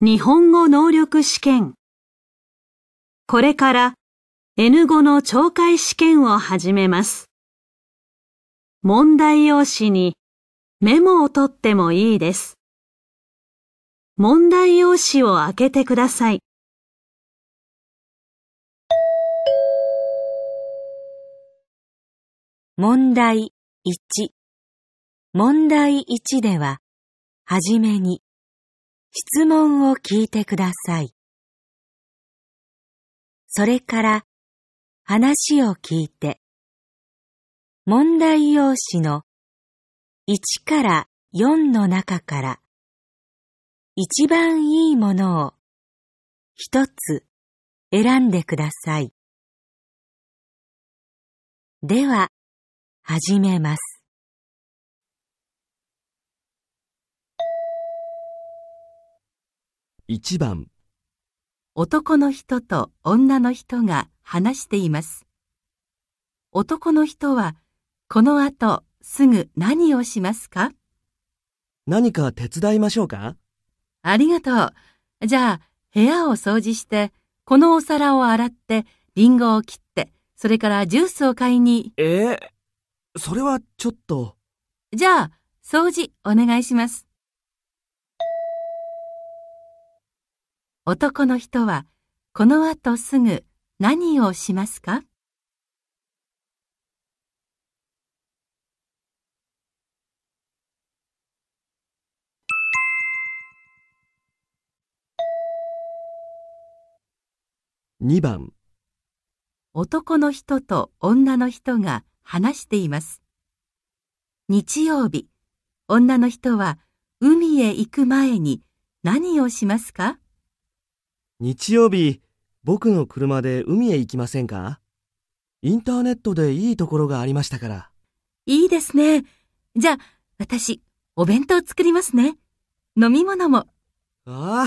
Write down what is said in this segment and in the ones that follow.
日本語能力試験。これから n 語の懲戒試験を始めます。問題用紙にメモを取ってもいいです。問題用紙を開けてください。問題1問題1では、はじめに、質問を聞いてください。それから話を聞いて、問題用紙の1から4の中から一番いいものを一つ選んでください。では、始めます。1番男の人と女の人が話しています。男の人はこの後すぐ何をしますか何か手伝いましょうかありがとう。じゃあ部屋を掃除して、このお皿を洗って、リンゴを切って、それからジュースを買いに。えー、それはちょっと。じゃあ掃除お願いします。男の人はこの後すぐ何をしますか2番男の人と女の人が話しています。日曜日、女の人は海へ行く前に何をしますか日曜日、僕の車で海へ行きませんかインターネットでいいところがありましたから。いいですね。じゃあ、私、お弁当作りますね。飲み物も。ああ、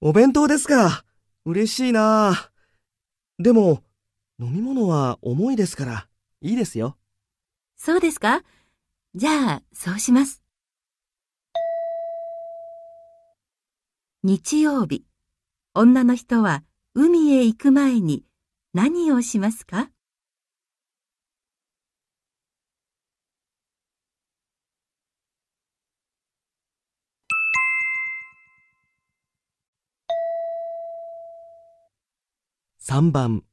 お弁当ですか。嬉しいなでも、飲み物は重いですから、いいですよ。そうですかじゃあ、そうします。日曜日。女の人は海へ行く前に何をしますか3番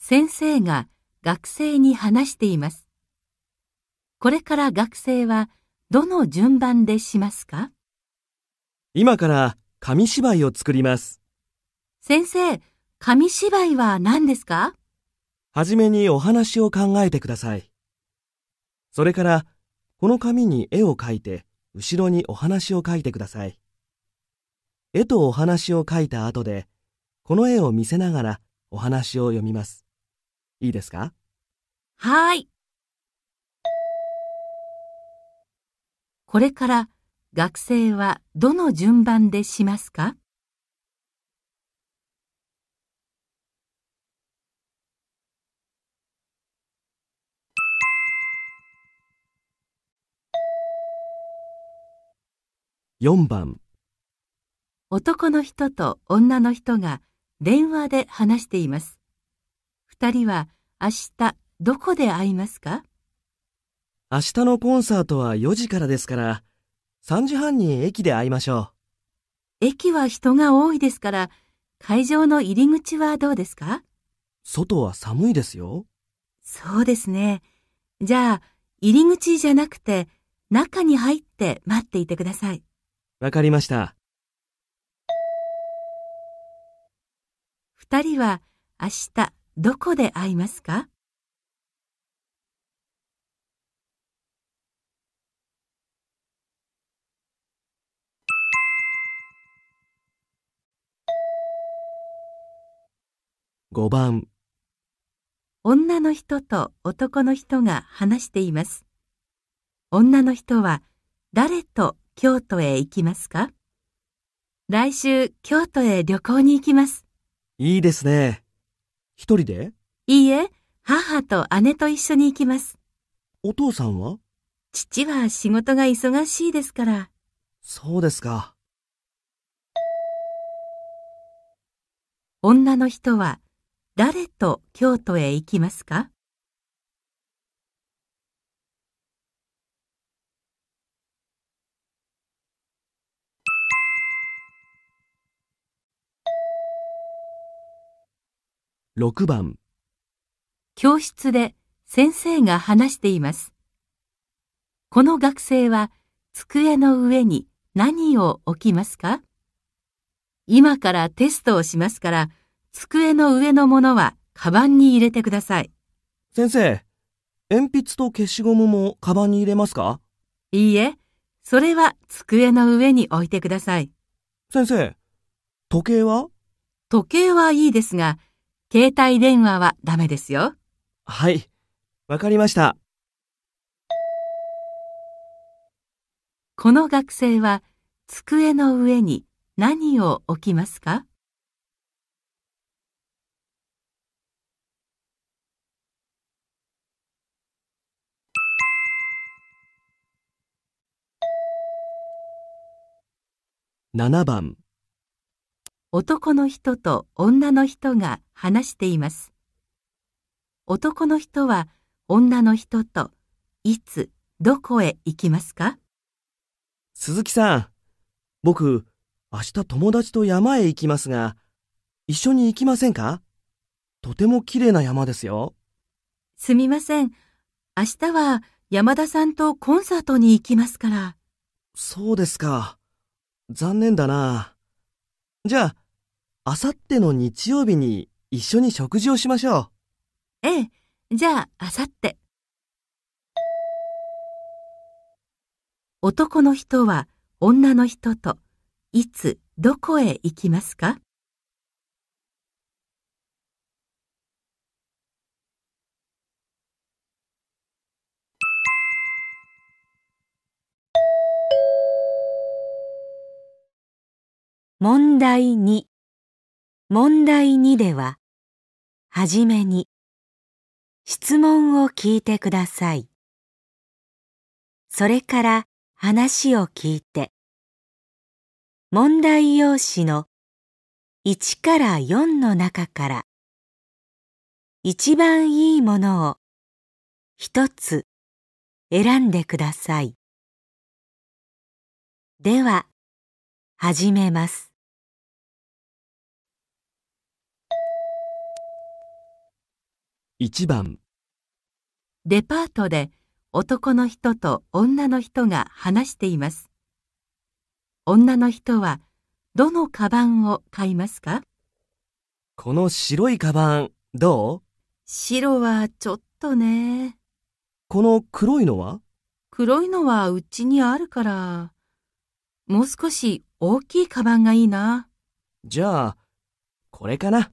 先生が学生に話しています。これから学生はどの順番でしますか今から紙芝居を作ります。先生、紙芝居は何ですかはじめにお話を考えてください。それから、この紙に絵を描いて、後ろにお話を描いてください。絵とお話を描いた後で、この絵を見せながらお話を読みます。いいですかはい。これから、学生はどの順番でしますか4番男の人と女の人が電話で話しています。2人は明日どこで会いますか明日のコンサートは4時からですから、3時半に駅で会いましょう。駅は人が多いですから、会場の入り口はどうですか外は寒いですよ。そうですね。じゃあ、入り口じゃなくて、中に入って待っていてください。わかりました。二人は明日どこで会いますか5番女の人と男の人が話しています。女の人は誰と京都へ行きますか来週京都へ旅行に行きます。いいですね。一人でいいえ、母と姉と一緒に行きます。お父さんは父は仕事が忙しいですから。そうですか。女の人は誰と京都へ行きますか6番教室で先生が話しています。この学生は机の上に何を置きますか今からテストをしますから机の上のものはカバンに入れてください。先生、鉛筆と消しゴムもカバンに入れますかいいえ、それは机の上に置いてください。先生、時計は時計はいいですが、携帯電話はダメですよ。はい、わかりました。この学生は机の上に何を置きますか7番男の人と女の人が話しています。男の人は女の人といつ、どこへ行きますか鈴木さん、僕、明日友達と山へ行きますが、一緒に行きませんかとても綺麗な山ですよ。すみません。明日は山田さんとコンサートに行きますから。そうですか。残念だな。じゃあ、あさっての日曜日に一緒に食事をしましょう。ええ、じゃあ、あさって。男の人は女の人といつどこへ行きますか問題2問題2でははじめに質問を聞いてくださいそれから話を聞いて問題用紙の1から4の中から一番いいものを一つ選んでください。では、始めます。1番デパートで男の人と女の人が話しています。女の人はどのカバンを買いますかこの白いカバンどう白はちょっとね。この黒いのは黒いのはうちにあるから、もう少し大きいカバンがいいな。じゃあ、これかな。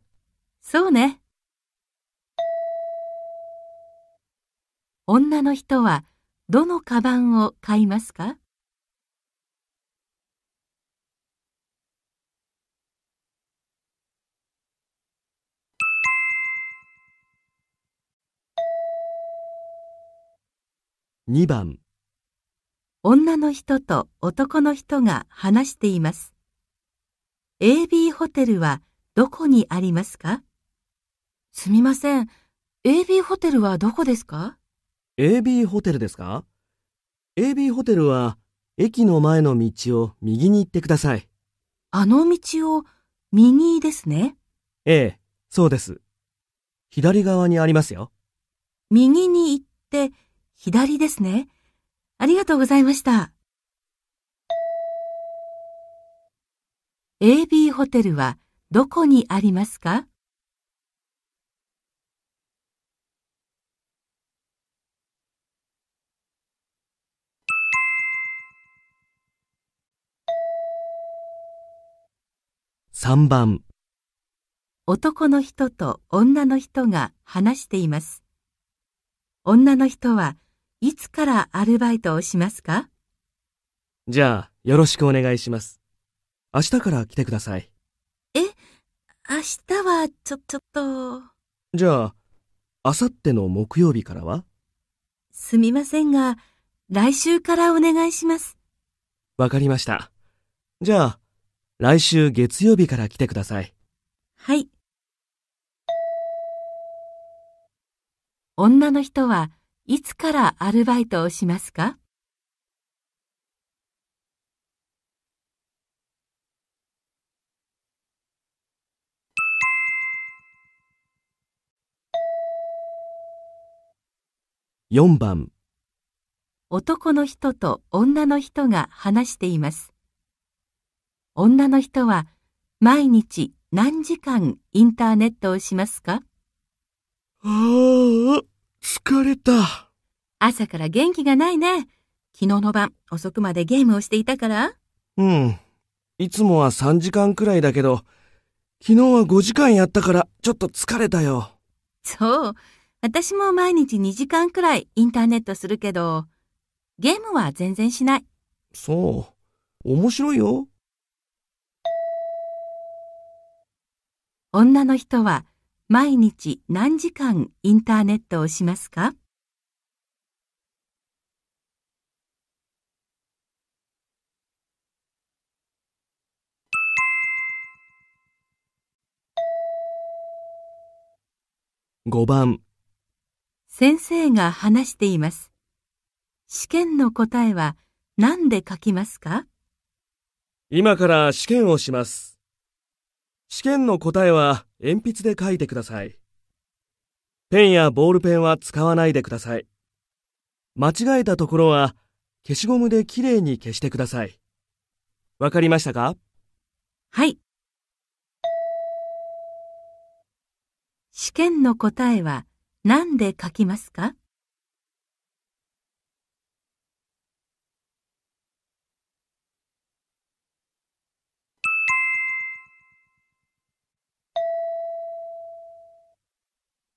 そうね。女の人はどのカバンを買いますか2番女の人と男の人が話しています。AB ホテルはどこにありますかすみません。AB ホテルはどこですか AB ホテルですか ?AB ホテルは駅の前の道を右に行ってください。あの道を右ですね。ええ、そうです。左側にありますよ。右に行って左ですね。ありがとうございました。AB ホテルはどこにありますか3番男の人と女の人が話しています。女の人はいつからアルバイトをしますかじゃあよろしくお願いします。明日から来てください。え、明日はちょ、ちょっと。じゃあ、あさっての木曜日からはすみませんが、来週からお願いします。わかりました。じゃあ、来週月曜日から来てください。はい。女の人はいつからアルバイトをしますか4番男の人と女の人が話しています。女の人は毎日何時間インターネットをしますかああ、疲れた。朝から元気がないね。昨日の晩遅くまでゲームをしていたからうん。いつもは3時間くらいだけど、昨日は5時間やったからちょっと疲れたよ。そう。私も毎日2時間くらいインターネットするけど、ゲームは全然しない。そう。面白いよ。女の人は毎日何時間インターネットをしますか5番先生が話しています。試験の答えは何で書きますか今から試験をします。試験の答えは鉛筆で書いてください。ペンやボールペンは使わないでください。間違えたところは消しゴムできれいに消してください。わかりましたかはい。試験の答えは何で書きますか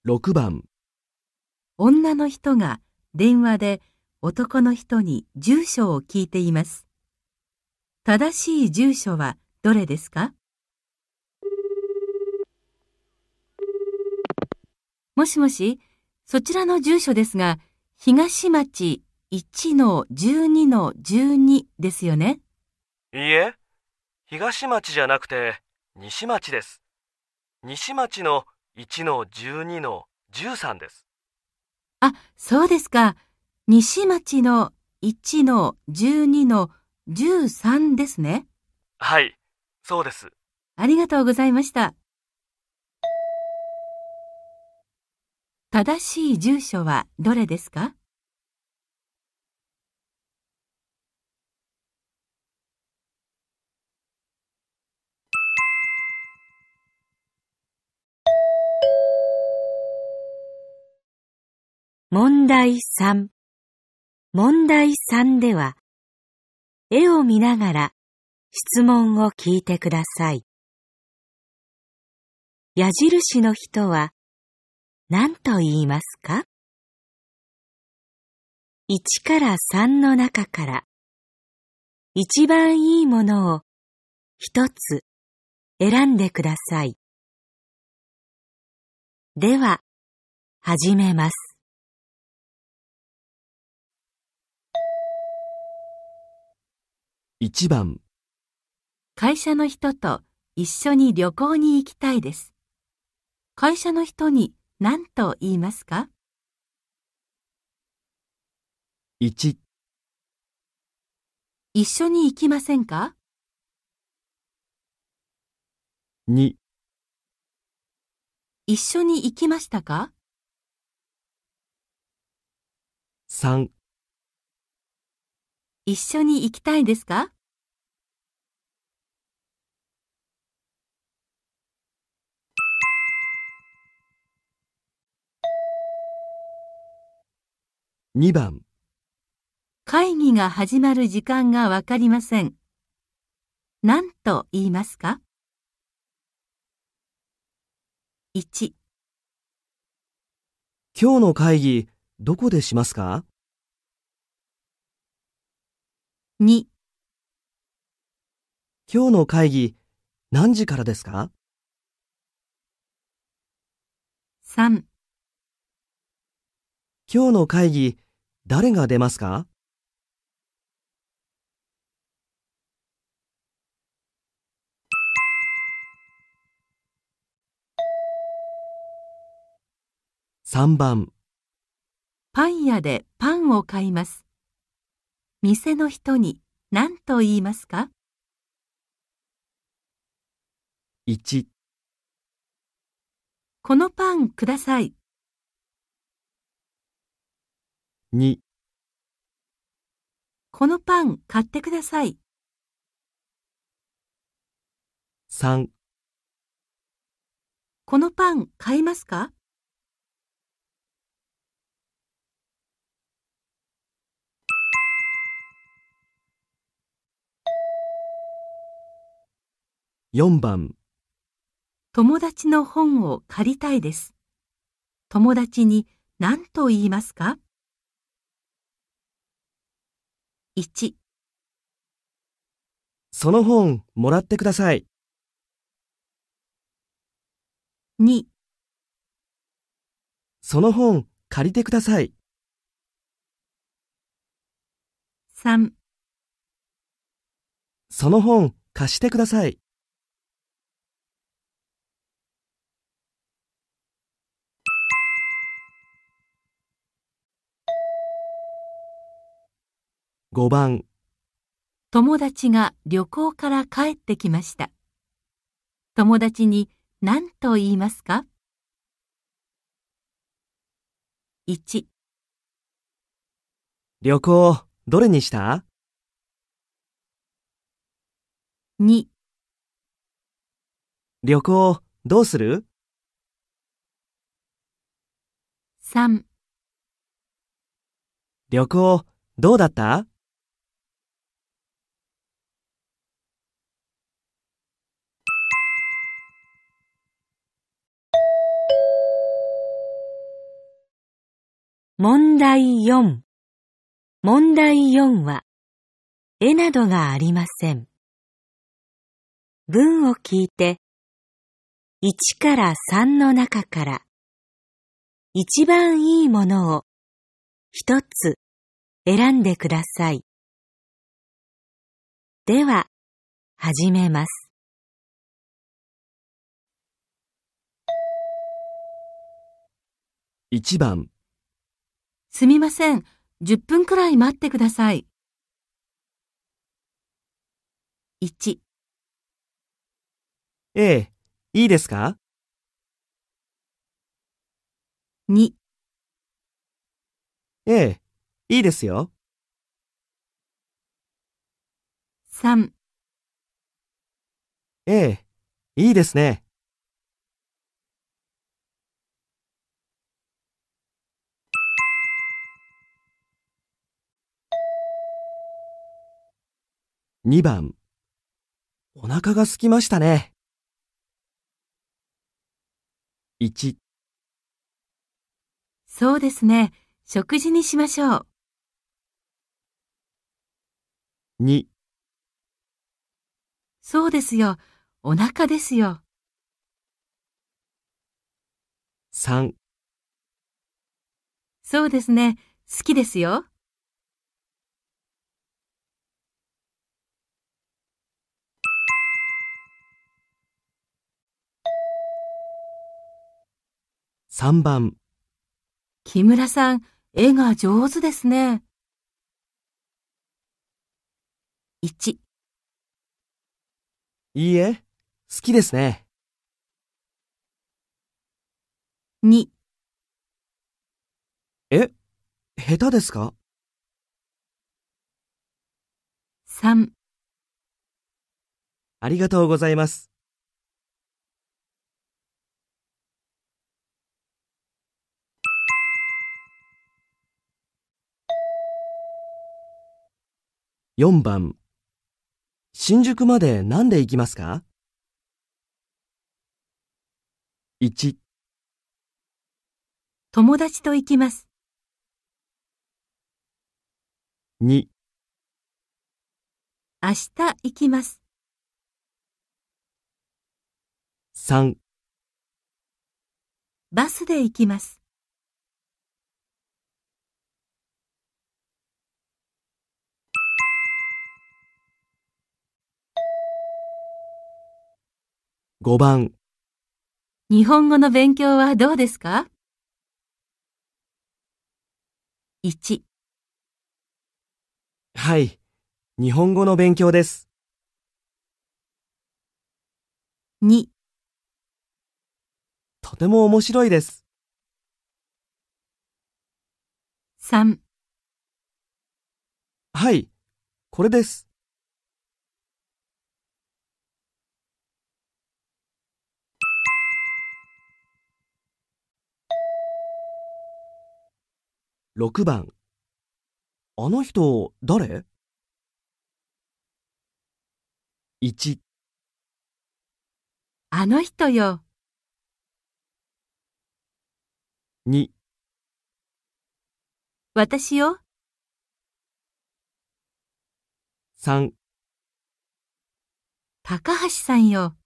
6番女の人が電話で男の人に住所を聞いています。正しい住所はどれですかもしもし、そちらの住所ですが、東町1の12の12ですよねいいえ、東町じゃなくて西町です。西町の1の12の13です。あ、そうですか。西町の1の12の13ですね。はい、そうです。ありがとうございました。正しい住所はどれですか問題3。問題3では、絵を見ながら質問を聞いてください。矢印の人は何と言いますか ?1 から3の中から一番いいものを一つ選んでください。では、始めます。1番会社の人と一緒に旅行に行きたいです。会社の人に何と言いますか 1, 一緒に行きませんか 2, 2一緒に行きましたか3一緒に行きたいですか2番会議が始まる時間がわかりません。何と言いますか ?1 今日の会議どこでしますか2今日の会議何時からですか ?3 今日の会議誰が出ますか3番パン屋でパンを買います。店の人に何と言いますか ?1 このパンください。2このパン買ってください。3このパン買いますか4番友達の本を借りたいです。友達に何と言いますか ?1 その本もらってください。2その本借りてください。3その本貸してください。5番友達が旅行から帰ってきました。友達に何と言いますか ?1 旅行どれにした2旅行どうする3旅行どうだった問題4問題4は絵などがありません文を聞いて1から3の中から一番いいものを一つ選んでくださいでは始めます1番すみません、10分くらい待ってください。1ええ、いいですか ?2 ええ、いいですよ。3ええ、いいですね。2番お腹が空きましたね。1そうですね。食事にしましょう。2そうですよ。お腹ですよ。3そうですね。好きですよ。3番木村さん、絵が上手ですね。1いいえ、好きですね。2え、下手ですか ?3 ありがとうございます。4番新宿まで何で行きますか ?1 友達と行きます。2明日行きます。3バスで行きます。5番日本語の勉強はどうですか ?1 はい、日本語の勉強です。2とても面白いです。3はい、これです。6番あの人誰 ?1 あの人よ2私よ3高橋さんよ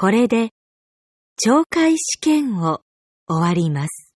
これで懲戒試験を終わります。